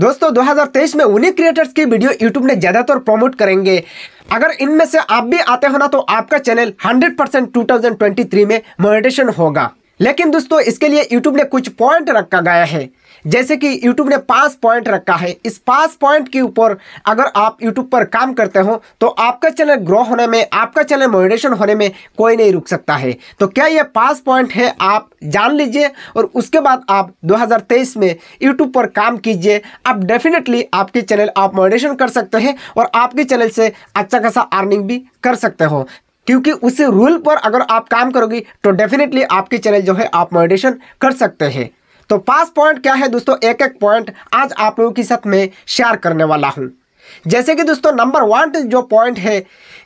दोस्तों 2023 में उन्हीं क्रिएटर्स की वीडियो यूट्यूब ने ज़्यादातर प्रमोट करेंगे अगर इनमें से आप भी आते हो ना तो आपका चैनल 100 परसेंट टू में मोनिटेशन होगा लेकिन दोस्तों इसके लिए यूट्यूब ने कुछ पॉइंट रखा गया है जैसे कि यूट्यूब ने पाँच पॉइंट रखा है इस पाँच पॉइंट के ऊपर अगर आप यूट्यूब पर काम करते हो तो आपका चैनल ग्रो होने में आपका चैनल मोडिनेशन होने में कोई नहीं रुक सकता है तो क्या ये पाँच पॉइंट है आप जान लीजिए और उसके बाद आप 2023 में यूट्यूब पर काम कीजिए आप डेफिनेटली आपके चैनल आप मोडिनेशन कर सकते हैं और आपके चैनल से अच्छा खासा अर्निंग भी कर सकते हो क्योंकि उसी रूल पर अगर आप काम करोगे तो डेफिनेटली आपके चैनल जो है आप मोडिनेशन कर सकते हैं तो पांच पॉइंट क्या है दोस्तों एक एक पॉइंट आज आप लोगों के साथ में शेयर करने वाला हूं जैसे कि दोस्तों नंबर वन जो पॉइंट है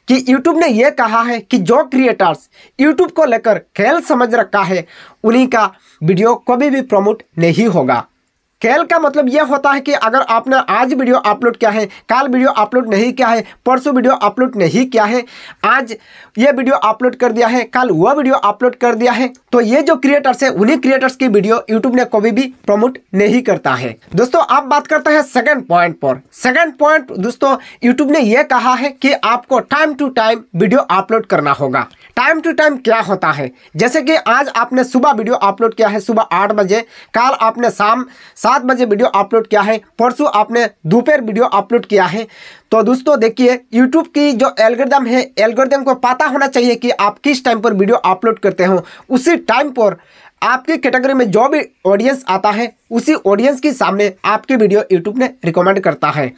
कि यूट्यूब ने यह कहा है कि जो क्रिएटर्स यूट्यूब को लेकर खेल समझ रखा है उन्हीं का वीडियो कभी भी प्रमोट नहीं होगा खेल का मतलब यह होता है कि अगर आपने आज वीडियो अपलोड किया है कल वीडियो अपलोड नहीं किया है परसों वीडियो अपलोड नहीं किया है आज ये वीडियो अपलोड कर दिया है कल वह वीडियो अपलोड कर दिया है तो ये जो क्रिएटर्स है उन्हीं क्रिएटर्स की वीडियो यूट्यूब ने कभी भी प्रमोट नहीं करता है दोस्तों आप बात करते हैं सेकेंड पॉइंट पर सेकेंड पॉइंट दोस्तों यूट्यूब ने यह कहा है कि आपको time to time video upload करना होगा टाइम टू टाइम क्या होता है जैसे कि आज आपने सुबह वीडियो अपलोड किया है सुबह आठ बजे कल आपने शाम सात बजे वीडियो अपलोड किया है परसों आपने दोपहर वीडियो अपलोड किया है तो दोस्तों देखिए यूट्यूब की जो एल्गोरिथम है एल्गोरिथम को पता होना चाहिए कि आप किस टाइम पर वीडियो अपलोड करते हो उसी टाइम पर आपकी कैटेगरी में जो भी ऑडियंस आता है उसी ऑडियंस के सामने आपकी वीडियो यूट्यूब ने रिकमेंड करता है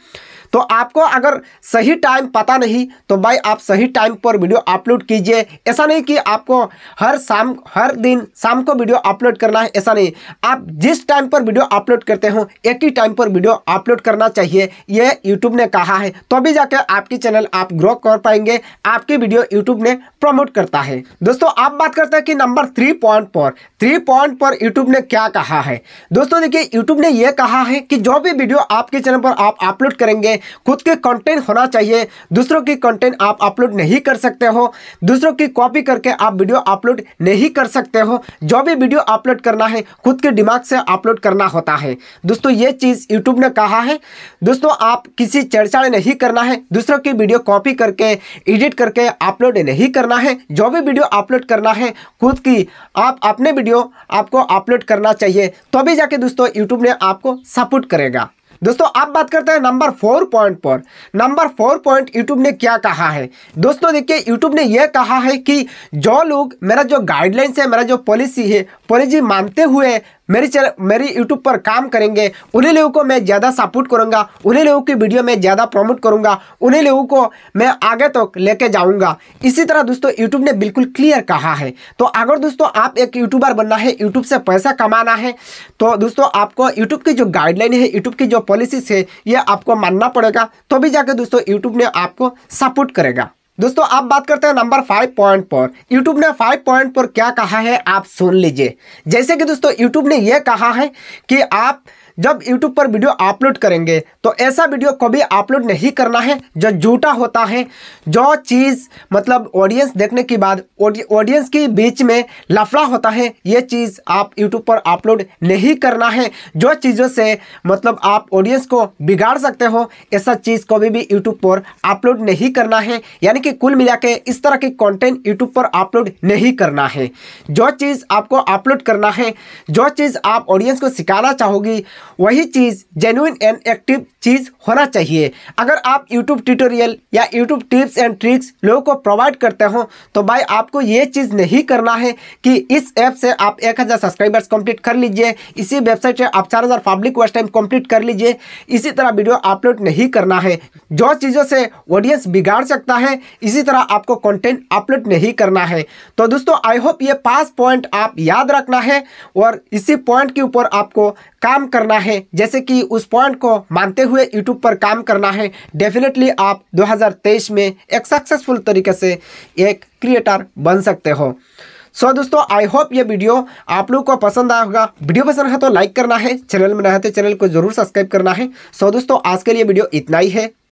तो आपको अगर सही टाइम पता नहीं तो भाई आप सही टाइम पर वीडियो अपलोड कीजिए ऐसा नहीं कि आपको हर शाम हर दिन शाम को वीडियो अपलोड करना है ऐसा नहीं आप जिस टाइम पर वीडियो अपलोड करते हो एक ही टाइम पर वीडियो अपलोड करना चाहिए यह यूट्यूब ने कहा है तभी तो जाकर आपकी चैनल आप ग्रो कर पाएंगे आपकी वीडियो यूट्यूब ने प्रमोट करता है दोस्तों आप बात करते हैं कि नंबर थ्री पॉइंट पर थ्री पॉइंट पर यूट्यूब ने क्या कहा है दोस्तों देखिए यूट्यूब ने यह कहा है कि जो भी वीडियो आपके चैनल पर आप अपलोड करेंगे खुद के कंटेंट होना चाहिए दूसरों की कंटेंट आप अपलोड नहीं कर सकते हो दूसरों की कॉपी करके आप वीडियो अपलोड नहीं कर सकते हो जो भी वीडियो अपलोड करना है खुद के दिमाग से अपलोड करना होता है दोस्तों ये चीज़ यूट्यूब ने कहा है दोस्तों आप किसी चर्चा नहीं करना है दूसरों की वीडियो कॉपी करके एडिट करके अपलोड नहीं करना है जो भी वीडियो अपलोड करना है खुद की आप अपने वीडियो आपको अपलोड करना चाहिए तभी तो जाके दोस्तों यूट्यूब ने आपको सपोर्ट करेगा दोस्तों आप बात करते हैं नंबर फोर पॉइंट पर नंबर फोर पॉइंट यूट्यूब ने क्या कहा है दोस्तों देखिए यूट्यूब ने यह कहा है कि जो लोग मेरा जो गाइडलाइंस है मेरा जो पॉलिसी है पॉलिसी मानते हुए मेरी चैनल मेरी यूट्यूब पर काम करेंगे उन्हीं लोगों को मैं ज़्यादा सपोर्ट करूँगा उन्हीं लोगों की वीडियो मैं ज़्यादा प्रमोट करूँगा उन्हीं लोगों को मैं आगे तक तो लेके जाऊँगा इसी तरह दोस्तों यूट्यूब ने बिल्कुल क्लियर कहा है तो अगर दोस्तों आप एक यूट्यूबर बनना है यूट्यूब से पैसा कमाना है तो दोस्तों आपको यूट्यूब की जो गाइडलाइन है यूट्यूब की जो पॉलिसीज है ये आपको मानना पड़ेगा तभी जाकर दोस्तों यूट्यूब ने आपको सपोर्ट करेगा दोस्तों आप बात करते हैं नंबर फाइव पॉइंट पर यूट्यूब ने फाइव पॉइंट पर क्या कहा है आप सुन लीजिए जैसे कि दोस्तों यूट्यूब ने यह कहा है कि आप जब यूट्यूब पर वीडियो अपलोड करेंगे तो ऐसा वीडियो कभी अपलोड नहीं करना है जो झूठा होता है जो चीज़ मतलब ऑडियंस देखने के बाद ऑडियंस के बीच में लफड़ा होता है ये चीज़ आप यूट्यूब पर अपलोड नहीं करना है जो चीज़ों से मतलब आप ऑडियंस को बिगाड़ सकते हो ऐसा चीज़ कभी भी यूट्यूब पर अपलोड नहीं करना है यानी कि कुल मिला के इस तरह के कॉन्टेंट यूट्यूब पर अपलोड नहीं करना है जो चीज़ आपको अपलोड करना है जो चीज़ आप ऑडियंस को सिखाना चाहोगी वही चीज़ जेनुइन एंड एक्टिव चीज़ होना चाहिए अगर आप यूट्यूब ट्यूटोरियल या यूट्यूब टिप्स एंड ट्रिक्स लोगों को प्रोवाइड करते हो तो भाई आपको ये चीज़ नहीं करना है कि इस ऐप से आप एक हज़ार सब्सक्राइबर्स कंप्लीट कर लीजिए इसी वेबसाइट से आप चार हज़ार पब्लिक वर्ष टाइम कम्प्लीट कर लीजिए इसी तरह वीडियो अपलोड नहीं करना है जो चीज़ों से ऑडियंस बिगाड़ सकता है इसी तरह आपको कंटेंट अपलोड नहीं करना है तो दोस्तों आई होप ये पाँच पॉइंट आप याद रखना है और इसी पॉइंट के ऊपर आपको काम करना है जैसे कि उस पॉइंट को मानते हुए यूट्यूब पर काम करना है डेफिनेटली आप 2023 में एक सक्सेसफुल तरीके से एक क्रिएटर बन सकते हो सो so, दोस्तों आई होप ये वीडियो आप लोगों को पसंद आया होगा वीडियो पसंद है तो लाइक करना है चैनल में नए तो चैनल को जरूर सब्सक्राइब करना है सो so, दोस्तों आज के लिए वीडियो इतना ही है